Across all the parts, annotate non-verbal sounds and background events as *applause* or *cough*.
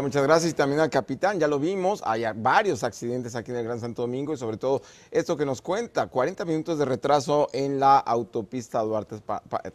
muchas gracias. Y también al capitán, ya lo vimos, hay varios accidentes aquí en el Gran Santo Domingo y sobre todo esto que nos cuenta, 40 minutos de retraso en la autopista Duarte,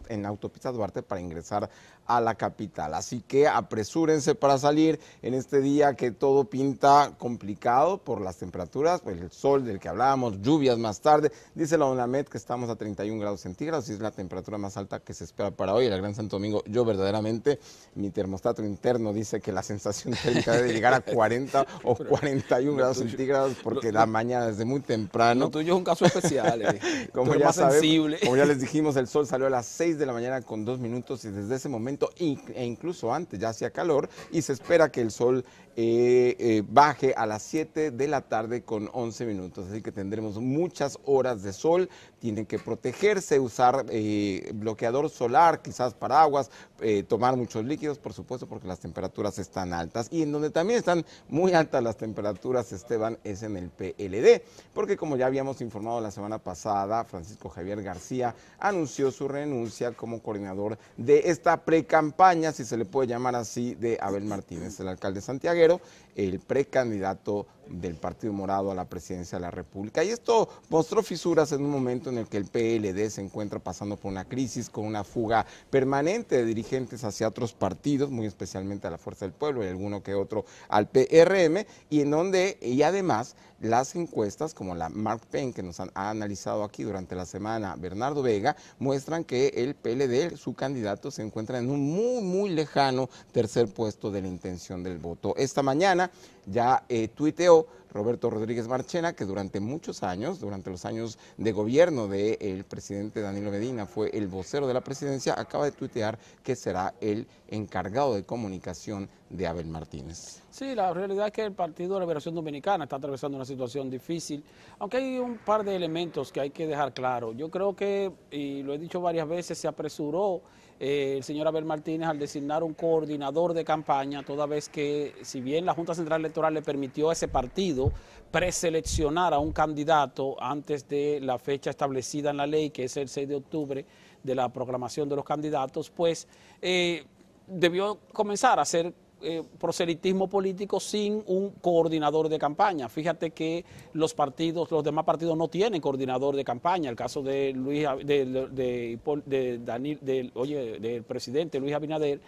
en autopista Duarte para ingresar a la capital. Así que apresúrense para salir en este día que todo pinta complicado por las temperaturas, pues el sol del que hablábamos, lluvias más tarde. Dice la UNAMED que estamos a 31 grados centígrados y es la temperatura más alta que se espera para hoy en el Gran Santo Domingo. Yo verdaderamente, mi termostato interno dice que la sensación de llegar a 40 o 41 grados centígrados porque la mañana desde muy temprano. tú tuyo es un caso especial. Eh. *laughs* como, ya sabes como ya les dijimos, el sol salió a las 6 de la mañana con dos minutos y desde ese momento e incluso antes ya hacía calor y se espera que el sol eh, eh, baje a las 7 de la tarde con 11 minutos. Así que tendremos muchas horas de sol, tienen que protegerse, usar eh, bloqueador solar, quizás paraguas, eh, tomar muchos líquidos, por supuesto, porque las temperaturas están altas. Y en donde también están muy altas las temperaturas, Esteban, es en el PLD, porque como ya habíamos informado la semana pasada, Francisco Javier García anunció su renuncia como coordinador de esta precampaña, si se le puede llamar así, de Abel Martínez, el alcalde santiaguero, el precandidato del Partido Morado a la presidencia de la República. Y esto mostró fisuras en un momento en el que el PLD se encuentra pasando por una crisis, con una fuga permanente de dirigentes hacia otros partidos, muy especialmente a la Fuerza del Pueblo y alguno que otro al PRM, y en donde, y además, las encuestas como la Mark Penn que nos ha analizado aquí durante la semana Bernardo Vega, muestran que el PLD, su candidato, se encuentra en un muy, muy lejano tercer puesto de la intención del voto. Esta mañana ya eh, tuiteó Roberto Rodríguez Marchena, que durante muchos años, durante los años de gobierno del eh, presidente Danilo Medina, fue el vocero de la presidencia, acaba de tuitear que será el encargado de comunicación de Abel Martínez. Sí, la realidad es que el Partido de Liberación Dominicana está atravesando una situación difícil, aunque hay un par de elementos que hay que dejar claro. Yo creo que, y lo he dicho varias veces, se apresuró eh, el señor Abel Martínez al designar un coordinador de campaña, toda vez que, si bien la Junta Central Electoral le permitió a ese partido preseleccionar a un candidato antes de la fecha establecida en la ley, que es el 6 de octubre, de la proclamación de los candidatos, pues eh, debió comenzar a hacer eh, proselitismo político sin un coordinador de campaña. Fíjate que los partidos, los demás partidos no tienen coordinador de campaña. El caso de Luis, de, Daniel, del oye, del presidente Luis Abinader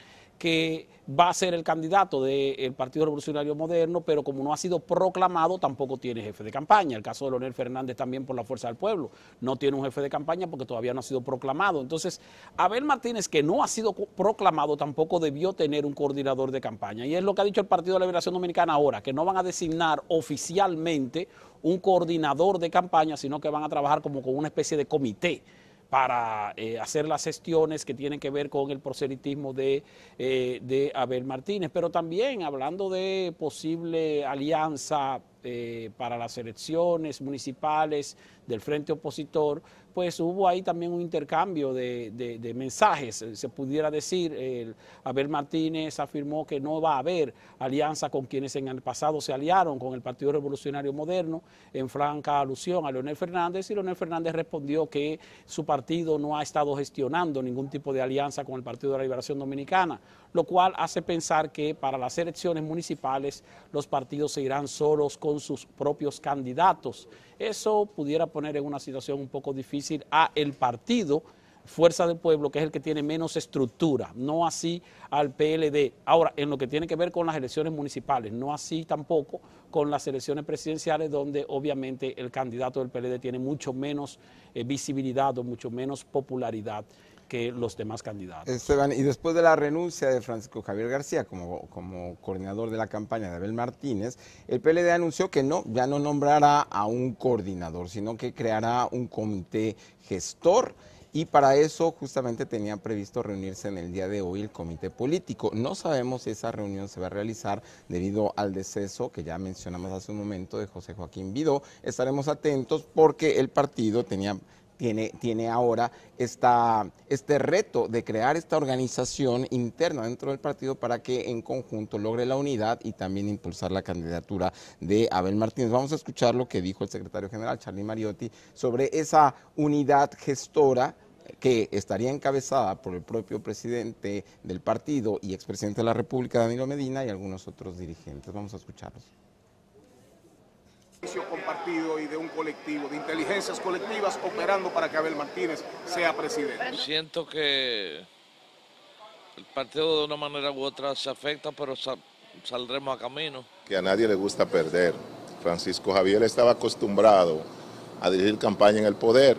que va a ser el candidato del Partido Revolucionario Moderno, pero como no ha sido proclamado, tampoco tiene jefe de campaña. El caso de Leonel Fernández también por la Fuerza del Pueblo. No tiene un jefe de campaña porque todavía no ha sido proclamado. Entonces, Abel Martínez, que no ha sido proclamado, tampoco debió tener un coordinador de campaña. Y es lo que ha dicho el Partido de la Liberación Dominicana ahora, que no van a designar oficialmente un coordinador de campaña, sino que van a trabajar como con una especie de comité para eh, hacer las gestiones que tienen que ver con el proselitismo de, eh, de Abel Martínez, pero también hablando de posible alianza eh, para las elecciones municipales del frente opositor, pues hubo ahí también un intercambio de, mensajes, eh, se pudiera decir, Abel Martínez afirmó que no va a haber alianza con quienes en el pasado se aliaron con el Partido Revolucionario Moderno, en franca alusión a Leonel Fernández, y Leonel Fernández respondió que su partido no ha estado gestionando ningún tipo de alianza con el Partido de la Liberación Dominicana, lo cual hace pensar que para las elecciones municipales los partidos se irán solos con sus propios candidatos. Eso pudiera poner en una situación un poco difícil a el partido Fuerza del Pueblo, que es el que tiene menos estructura, no así al PLD. Ahora, en lo que tiene que ver con las elecciones municipales, no así tampoco con las elecciones presidenciales, donde obviamente el candidato del PLD tiene mucho menos eh, visibilidad o mucho menos popularidad que los demás candidatos. Esteban, y después de la renuncia de Francisco Javier García como, como coordinador de la campaña de Abel Martínez, el PLD anunció que no, ya no nombrará a un coordinador, sino que creará un comité gestor y para eso justamente tenía previsto reunirse en el día de hoy el comité político. No sabemos si esa reunión se va a realizar debido al deceso que ya mencionamos hace un momento de José Joaquín Vido. Estaremos atentos porque el partido tenía tiene, ahora esta, este reto de crear esta organización interna dentro del partido para que en conjunto logre la unidad y también impulsar la candidatura de Abel Martínez. Vamos a escuchar lo que dijo el secretario general, Charlie Mariotti, sobre esa unidad gestora que estaría encabezada por el propio presidente del partido y expresidente de la República, Danilo Medina, y algunos otros dirigentes. Vamos a escucharlos compartido y de un colectivo, de inteligencias colectivas operando para que Abel Martínez sea presidente. Siento que el partido de una manera u otra se afecta, pero saldremos a camino. Que a nadie le gusta perder. Francisco Javier estaba acostumbrado a dirigir campaña en el poder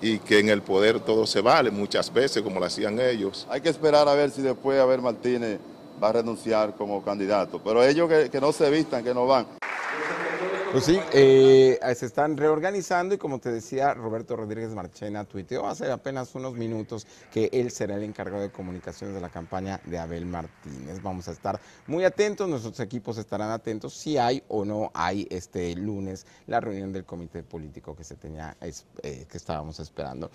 y que en el poder todo se vale muchas veces como lo hacían ellos. Hay que esperar a ver si después Abel Martínez va a renunciar como candidato, pero ellos que no se vistan, que no van. Pues sí, eh, se están reorganizando y como te decía, Roberto Rodríguez Marchena tuiteó hace apenas unos minutos que él será el encargado de comunicaciones de la campaña de Abel Martínez. Vamos a estar muy atentos, nuestros equipos estarán atentos si hay o no hay este lunes la reunión del comité político que se tenía eh, que estábamos esperando.